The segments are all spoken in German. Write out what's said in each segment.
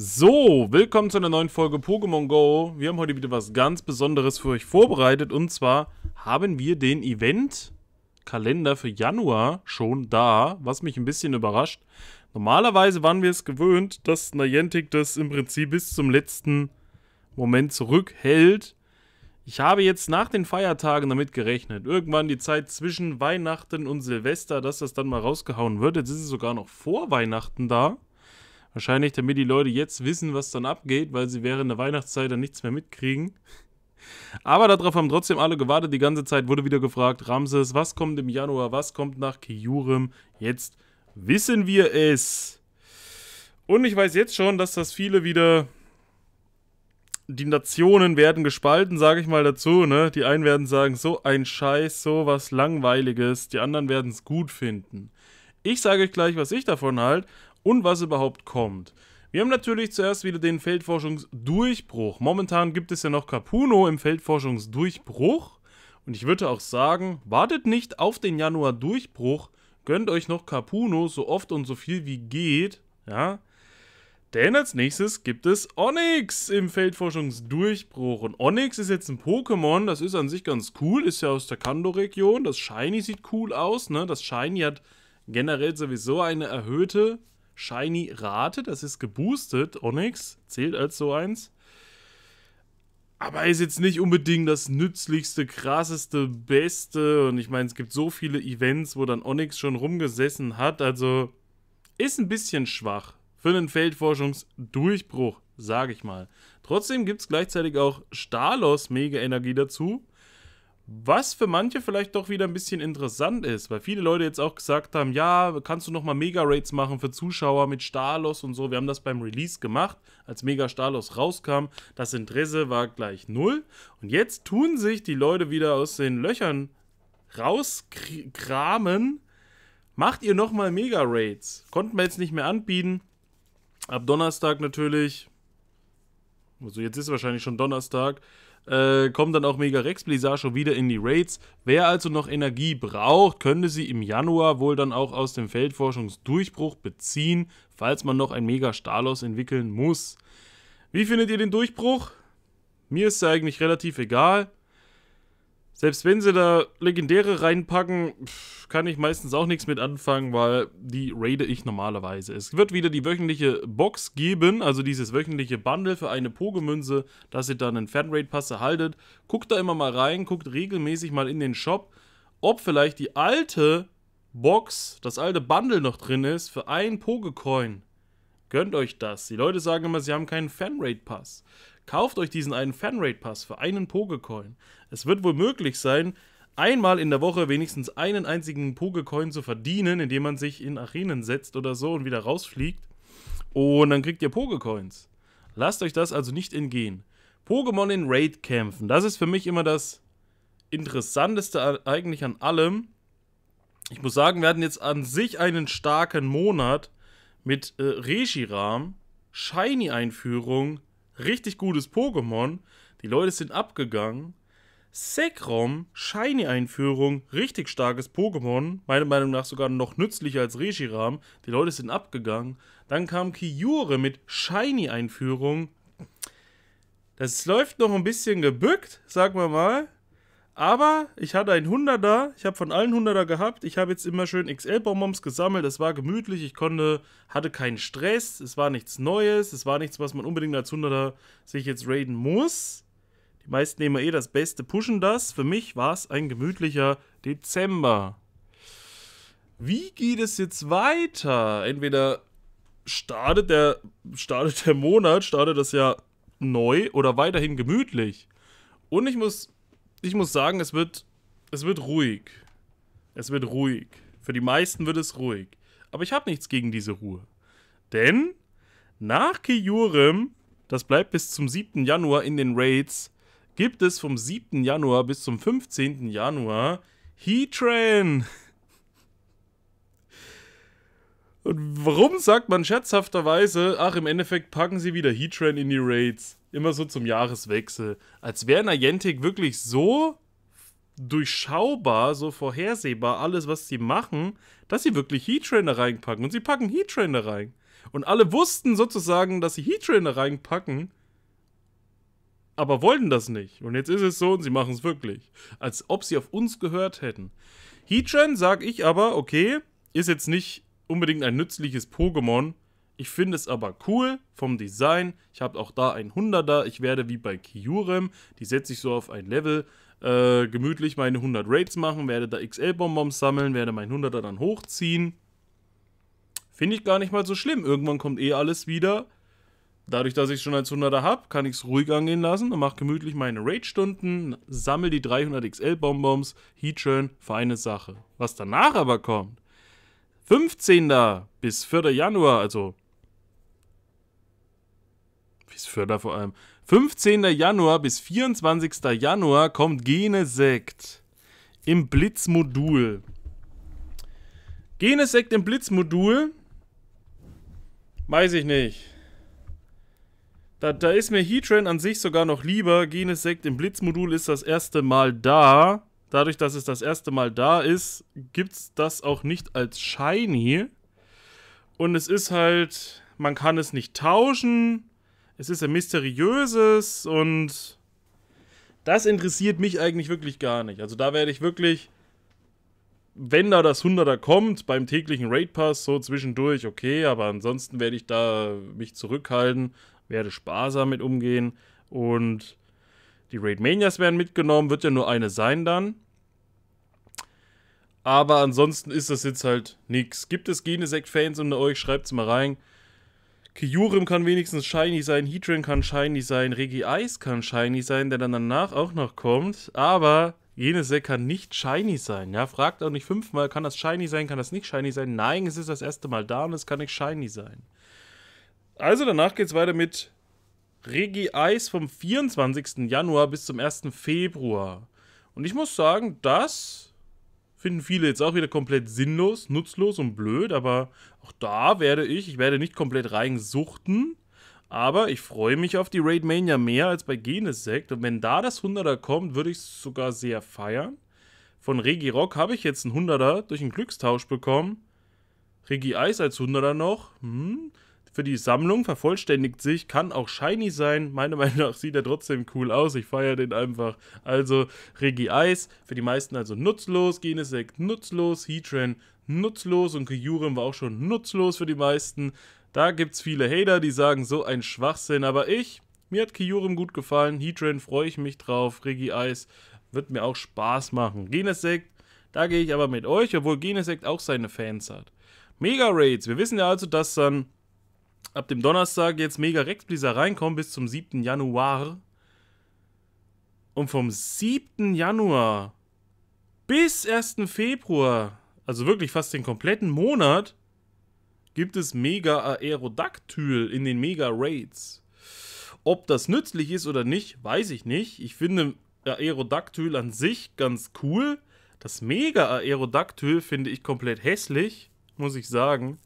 So, willkommen zu einer neuen Folge Pokémon Go. Wir haben heute wieder was ganz Besonderes für euch vorbereitet und zwar haben wir den Event-Kalender für Januar schon da, was mich ein bisschen überrascht. Normalerweise waren wir es gewöhnt, dass Niantic das im Prinzip bis zum letzten Moment zurückhält. Ich habe jetzt nach den Feiertagen damit gerechnet. Irgendwann die Zeit zwischen Weihnachten und Silvester, dass das dann mal rausgehauen wird. Jetzt ist es sogar noch vor Weihnachten da. Wahrscheinlich, damit die Leute jetzt wissen, was dann abgeht, weil sie während der Weihnachtszeit dann nichts mehr mitkriegen. Aber darauf haben trotzdem alle gewartet. Die ganze Zeit wurde wieder gefragt: Ramses, was kommt im Januar? Was kommt nach Kijurim? Jetzt wissen wir es. Und ich weiß jetzt schon, dass das viele wieder. Die Nationen werden gespalten, sage ich mal dazu. Ne? Die einen werden sagen, so ein Scheiß, so was Langweiliges. Die anderen werden es gut finden. Ich sage euch gleich, was ich davon halte und was überhaupt kommt. Wir haben natürlich zuerst wieder den Feldforschungsdurchbruch. Momentan gibt es ja noch Capuno im Feldforschungsdurchbruch. Und ich würde auch sagen, wartet nicht auf den Januar-Durchbruch. Gönnt euch noch Capuno so oft und so viel wie geht. Ja. Denn als nächstes gibt es Onyx im Feldforschungsdurchbruch. Und Onyx ist jetzt ein Pokémon, das ist an sich ganz cool, ist ja aus der kando region Das Shiny sieht cool aus, ne? Das Shiny hat generell sowieso eine erhöhte Shiny Rate, das ist geboostet, Onyx, zählt als so eins. Aber ist jetzt nicht unbedingt das nützlichste, krasseste, beste. Und ich meine, es gibt so viele Events, wo dann Onyx schon rumgesessen hat. Also ist ein bisschen schwach für einen Feldforschungsdurchbruch, sage ich mal. Trotzdem gibt es gleichzeitig auch Stalos Mega Energie dazu. Was für manche vielleicht doch wieder ein bisschen interessant ist, weil viele Leute jetzt auch gesagt haben, ja, kannst du nochmal Mega-Rates machen für Zuschauer mit Stalos und so. Wir haben das beim Release gemacht, als Mega Stalos rauskam. Das Interesse war gleich null. Und jetzt tun sich die Leute wieder aus den Löchern rauskramen. Macht ihr nochmal Mega-Rates? Konnten wir jetzt nicht mehr anbieten. Ab Donnerstag natürlich. Also jetzt ist wahrscheinlich schon Donnerstag äh, kommt dann auch Mega Rex Blizzard schon wieder in die Raids. Wer also noch Energie braucht, könnte sie im Januar wohl dann auch aus dem Feldforschungsdurchbruch beziehen, falls man noch ein Mega Stalos entwickeln muss. Wie findet ihr den Durchbruch? Mir ist es eigentlich relativ egal selbst wenn sie da legendäre reinpacken, kann ich meistens auch nichts mit anfangen, weil die raide ich normalerweise. Es wird wieder die wöchentliche Box geben, also dieses wöchentliche Bundle für eine Pogemünze, dass ihr dann einen fan pass erhaltet. Guckt da immer mal rein, guckt regelmäßig mal in den Shop, ob vielleicht die alte Box, das alte Bundle noch drin ist für ein Pogecoin. Gönnt euch das. Die Leute sagen immer, sie haben keinen fanrate pass Kauft euch diesen einen Fanrate-Pass für einen Pokecoin. Es wird wohl möglich sein, einmal in der Woche wenigstens einen einzigen Pokecoin zu verdienen, indem man sich in Arenen setzt oder so und wieder rausfliegt. Und dann kriegt ihr Pokecoins. Lasst euch das also nicht entgehen. Pokémon in Raid kämpfen. Das ist für mich immer das Interessanteste eigentlich an allem. Ich muss sagen, wir hatten jetzt an sich einen starken Monat mit äh, Reshiram, Shiny-Einführung, richtig gutes Pokémon. Die Leute sind abgegangen. Sekrom, Shiny-Einführung, richtig starkes Pokémon, meiner Meinung nach sogar noch nützlicher als Reshiram. Die Leute sind abgegangen. Dann kam Kiure mit Shiny-Einführung. Das läuft noch ein bisschen gebückt, sagen wir mal. Aber ich hatte einen 100er, ich habe von allen 100er gehabt. Ich habe jetzt immer schön XL-Bonbons gesammelt. Es war gemütlich, ich konnte, hatte keinen Stress. Es war nichts Neues, es war nichts, was man unbedingt als 100er sich jetzt raiden muss. Die meisten nehmen eh das Beste, pushen das. Für mich war es ein gemütlicher Dezember. Wie geht es jetzt weiter? Entweder startet der, startet der Monat, startet das Jahr neu oder weiterhin gemütlich. Und ich muss ich muss sagen, es wird, es wird ruhig. Es wird ruhig. Für die meisten wird es ruhig. Aber ich habe nichts gegen diese Ruhe. Denn nach Kiurem, das bleibt bis zum 7. Januar in den Raids, gibt es vom 7. Januar bis zum 15. Januar Heatran. Und warum sagt man scherzhafterweise, ach, im Endeffekt packen sie wieder Heatran in die Raids? Immer so zum Jahreswechsel. Als wäre in Niantic wirklich so durchschaubar, so vorhersehbar, alles, was sie machen, dass sie wirklich Heatran da reinpacken. Und sie packen Heatran da rein. Und alle wussten sozusagen, dass sie Heatran da reinpacken, aber wollten das nicht. Und jetzt ist es so und sie machen es wirklich. Als ob sie auf uns gehört hätten. Heatran, sag ich aber, okay, ist jetzt nicht unbedingt ein nützliches Pokémon. Ich finde es aber cool vom Design. Ich habe auch da einen 100er. Ich werde wie bei Kyurem, die setze ich so auf ein Level, äh, gemütlich meine 100 Raids machen, werde da XL-Bonbons sammeln, werde mein 100er dann hochziehen. Finde ich gar nicht mal so schlimm. Irgendwann kommt eh alles wieder. Dadurch, dass ich schon als 100er habe, kann ich es ruhig angehen lassen und mache gemütlich meine Raid-Stunden, sammle die 300 XL-Bonbons, Heatchurn, feine Sache. Was danach aber kommt, 15. bis 4. Januar, also Wie ist 4. vor allem. 15. Januar bis 24. Januar kommt Genesekt im Blitzmodul. Genesekt im Blitzmodul? Weiß ich nicht. Da, da ist mir Heatran an sich sogar noch lieber. Genesekt im Blitzmodul ist das erste Mal da dadurch, dass es das erste Mal da ist, gibt es das auch nicht als Shiny. Und es ist halt, man kann es nicht tauschen. Es ist ein mysteriöses und das interessiert mich eigentlich wirklich gar nicht. Also da werde ich wirklich, wenn da das 100er kommt, beim täglichen Raid Pass so zwischendurch, okay, aber ansonsten werde ich da mich zurückhalten, werde sparsam mit umgehen und die Raid Manias werden mitgenommen, wird ja nur eine sein dann. Aber ansonsten ist das jetzt halt nichts. Gibt es Genesect-Fans unter euch? Schreibt es mal rein. Kyurem kann wenigstens shiny sein, Heatran kann shiny sein, Regi Ice kann shiny sein, der dann danach auch noch kommt. Aber Genesect kann nicht shiny sein. Ja, fragt auch nicht fünfmal, kann das shiny sein, kann das nicht shiny sein? Nein, es ist das erste Mal da und es kann nicht shiny sein. Also danach geht es weiter mit Regi Eis vom 24. Januar bis zum 1. Februar. Und ich muss sagen, das finden viele jetzt auch wieder komplett sinnlos, nutzlos und blöd, aber auch da werde ich, ich werde nicht komplett reinsuchten, aber ich freue mich auf die Raid Mania mehr als bei Genesect und wenn da das 100er kommt, würde ich es sogar sehr feiern. Von Regi Rock habe ich jetzt einen 100er durch einen Glückstausch bekommen. Regi Eis als 100er noch. Hm für die Sammlung, vervollständigt sich, kann auch shiny sein. Meiner Meinung nach sieht er trotzdem cool aus. Ich feiere den einfach. Also Regi Eis, für die meisten also nutzlos, Genesect nutzlos, Heatran nutzlos und Kyurem war auch schon nutzlos für die meisten. Da gibt es viele Hater, die sagen, so ein Schwachsinn, aber ich, mir hat Kyurem gut gefallen, Heatran freue ich mich drauf, Regi Eis wird mir auch Spaß machen. Genesect, da gehe ich aber mit euch, obwohl Genesect auch seine Fans hat. Mega Raids, wir wissen ja also, dass dann ab dem Donnerstag jetzt mega Rexbläser reinkommen bis zum 7. Januar. Und vom 7. Januar bis 1. Februar, also wirklich fast den kompletten Monat, gibt es Mega Aerodactyl in den Mega Raids. Ob das nützlich ist oder nicht, weiß ich nicht. Ich finde Aerodactyl an sich ganz cool. Das Mega Aerodactyl finde ich komplett hässlich, muss ich sagen.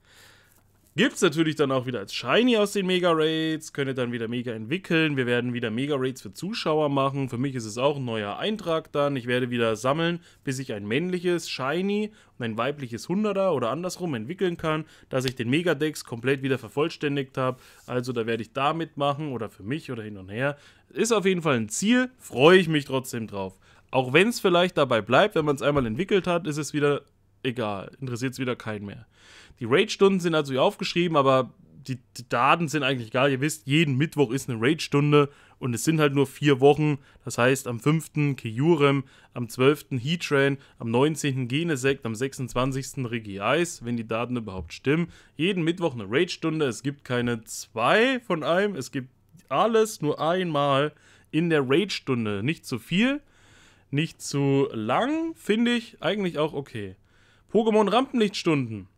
Gibt es natürlich dann auch wieder als Shiny aus den Mega Raids, könnt ihr dann wieder Mega entwickeln. Wir werden wieder Mega Raids für Zuschauer machen. Für mich ist es auch ein neuer Eintrag dann. Ich werde wieder sammeln, bis ich ein männliches Shiny und ein weibliches Hunderter oder andersrum entwickeln kann, dass ich den Mega Dex komplett wieder vervollständigt habe. Also da werde ich da mitmachen oder für mich oder hin und her. Ist auf jeden Fall ein Ziel, freue ich mich trotzdem drauf. Auch wenn es vielleicht dabei bleibt, wenn man es einmal entwickelt hat, ist es wieder egal, interessiert es wieder keinen mehr. Die Raid-Stunden sind also hier aufgeschrieben, aber die, die, Daten sind eigentlich egal. Ihr wisst, jeden Mittwoch ist eine Raid-Stunde und es sind halt nur vier Wochen. Das heißt, am 5. Kyurem, am 12. Heatran, am 19. Genesect, am 26. Regi Ice, wenn die Daten überhaupt stimmen. Jeden Mittwoch eine Raid-Stunde. Es gibt keine zwei von einem, es gibt alles nur einmal in der Raid-Stunde. Nicht zu viel, nicht zu lang, finde ich eigentlich auch okay. Pokémon Rampenlichtstunden.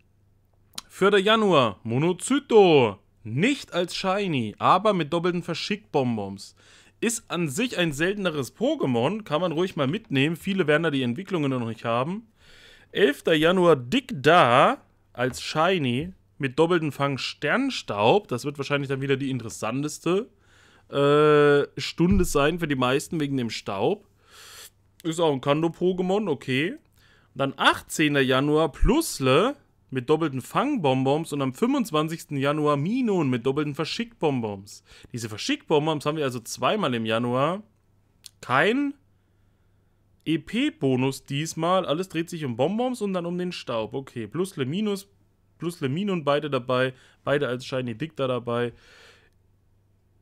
4. Januar, Monozyto. Nicht als Shiny, aber mit doppelten Verschickbonbons. Ist an sich ein selteneres Pokémon, kann man ruhig mal mitnehmen. Viele werden da die Entwicklungen noch nicht haben. 11. Januar, Dick Da als Shiny mit doppelten Fang Sternstaub. Das wird wahrscheinlich dann wieder die interessanteste äh, Stunde sein für die meisten wegen dem Staub. Ist auch ein Kando-Pokémon, okay. Dann 18. Januar Plusle mit doppelten Fangbonbons und am 25. Januar Minon mit doppelten Verschickbonbons. Diese Verschickbonbons haben wir also zweimal im Januar. Kein EP-Bonus diesmal. Alles dreht sich um Bonbons und dann um den Staub. Okay, Plusle, Minus, Plusle, Le Minon beide dabei. Beide als Shiny Dicta dabei.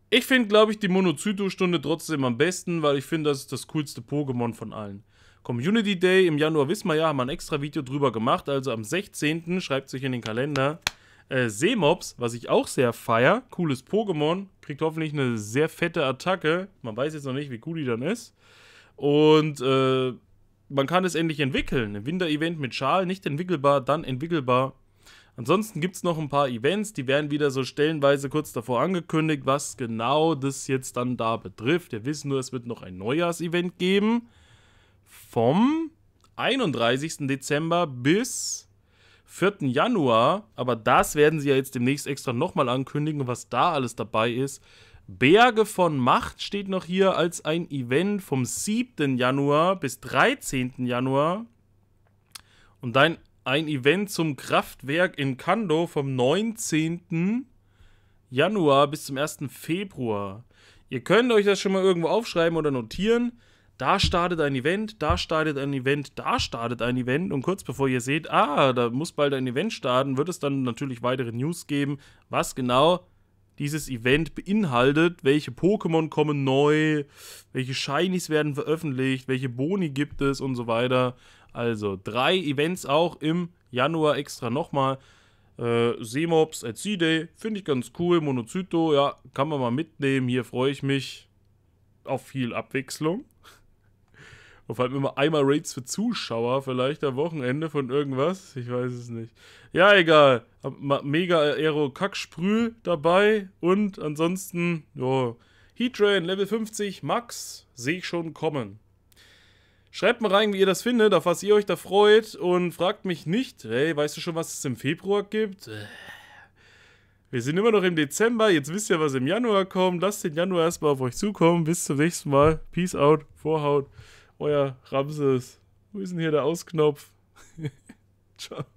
Ich finde, glaube ich, die Monozyto-Stunde trotzdem am besten, weil ich finde, das ist das coolste Pokémon von allen. Community Day im Januar wissen wir ja, haben wir ein extra Video drüber gemacht. Also am 16. schreibt sich in den Kalender. Äh, Seemops, was ich auch sehr feier. Cooles Pokémon. Kriegt hoffentlich eine sehr fette Attacke. Man weiß jetzt noch nicht, wie cool die dann ist. Und äh, man kann es endlich entwickeln. Ein Winter-Event mit Schal, nicht entwickelbar, dann entwickelbar. Ansonsten gibt es noch ein paar Events, die werden wieder so stellenweise kurz davor angekündigt, was genau das jetzt dann da betrifft. Wir wissen nur, es wird noch ein Neujahrsevent geben vom 31. Dezember bis 4. Januar. Aber das werden sie ja jetzt demnächst extra nochmal ankündigen, was da alles dabei ist. Berge von Macht steht noch hier als ein Event vom 7. Januar bis 13. Januar. Und dann ein Event zum Kraftwerk in Kando vom 19. Januar bis zum 1. Februar. Ihr könnt euch das schon mal irgendwo aufschreiben oder notieren da startet ein Event, da startet ein Event, da startet ein Event und kurz bevor ihr seht, ah, da muss bald ein Event starten, wird es dann natürlich weitere News geben, was genau dieses Event beinhaltet, welche Pokémon kommen neu, welche Shinies werden veröffentlicht, welche Boni gibt es und so weiter. Also drei Events auch im Januar extra nochmal. Äh, Semops at Sea day finde ich ganz cool. Monozyto, ja, kann man mal mitnehmen. Hier freue ich mich auf viel Abwechslung. Oder vor allem immer einmal Raids für Zuschauer, vielleicht am Wochenende von irgendwas. Ich weiß es nicht. Ja, egal. Mega Aero Kacksprüh dabei. Und ansonsten, jo. Heatrain Level 50 Max, sehe ich schon kommen. Schreibt mal rein, wie ihr das findet, auf was ihr euch da freut und fragt mich nicht, hey, weißt du schon, was es im Februar gibt? Äh. Wir sind immer noch im Dezember, jetzt wisst ihr, was im Januar kommt. Lasst den Januar erstmal auf euch zukommen. Bis zum nächsten Mal. Peace out, Vorhaut euer Ramses. Wo ist denn hier der Ausknopf? Ciao.